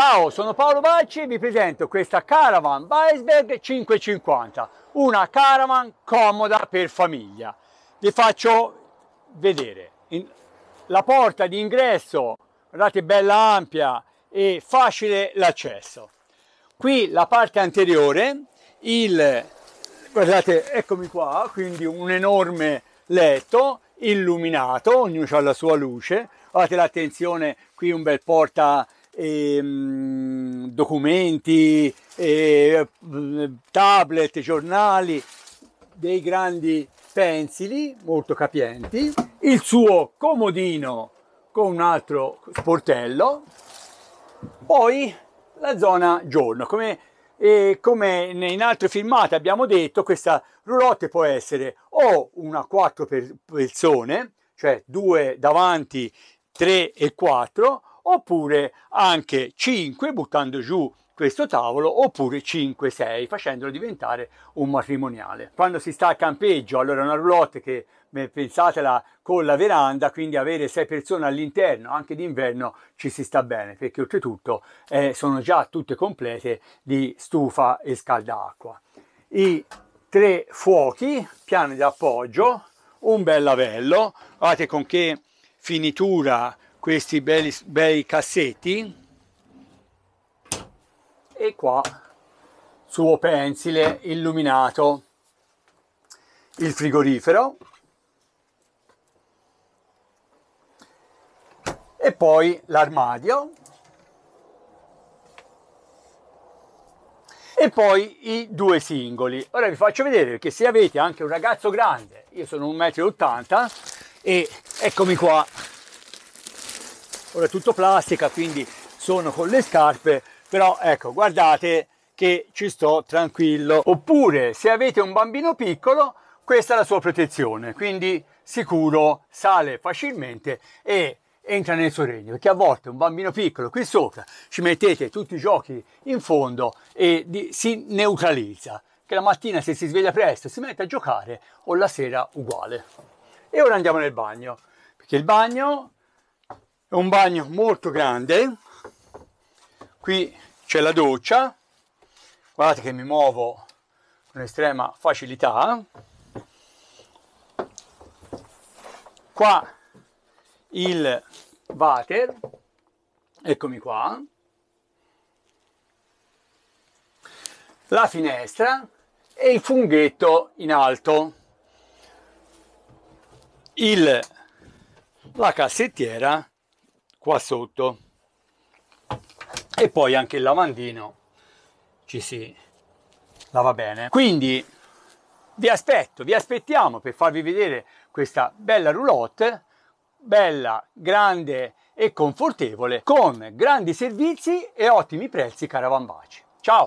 Ciao, sono Paolo Balci e vi presento questa Caravan Weisberg 550, una caravan comoda per famiglia. Vi faccio vedere la porta di ingresso, guardate bella ampia e facile l'accesso. Qui la parte anteriore, il, guardate, eccomi qua, quindi un enorme letto illuminato, ognuno ha la sua luce, guardate l'attenzione, qui un bel porta eh, documenti, eh, tablet, giornali, dei grandi pensili molto capienti, il suo comodino con un altro sportello, poi la zona giorno. Come, eh, come in altre filmate abbiamo detto, questa roulotte può essere o una 4 per persone, cioè due davanti, 3 e 4, oppure anche 5 buttando giù questo tavolo oppure 5-6 facendolo diventare un matrimoniale. Quando si sta a campeggio, allora una roulotte che pensatela con la veranda, quindi avere 6 persone all'interno anche d'inverno ci si sta bene perché oltretutto eh, sono già tutte complete di stufa e scaldacqua. I tre fuochi, piani appoggio, un bel lavello, guardate con che finitura questi belli, bei cassetti e qua suo pensile illuminato il frigorifero e poi l'armadio e poi i due singoli ora vi faccio vedere perché se avete anche un ragazzo grande io sono 1,80 m e eccomi qua ora è tutto plastica quindi sono con le scarpe però ecco guardate che ci sto tranquillo oppure se avete un bambino piccolo questa è la sua protezione quindi sicuro sale facilmente e entra nel suo regno perché a volte un bambino piccolo qui sopra ci mettete tutti i giochi in fondo e di, si neutralizza che la mattina se si sveglia presto si mette a giocare o la sera uguale e ora andiamo nel bagno perché il bagno è un bagno molto grande. Qui c'è la doccia. Guardate che mi muovo con estrema facilità. Qua il water. Eccomi qua. La finestra e il funghetto in alto. Il, la cassettiera qua sotto e poi anche il lavandino ci si lava bene quindi vi aspetto vi aspettiamo per farvi vedere questa bella roulotte bella grande e confortevole con grandi servizi e ottimi prezzi caravan baci ciao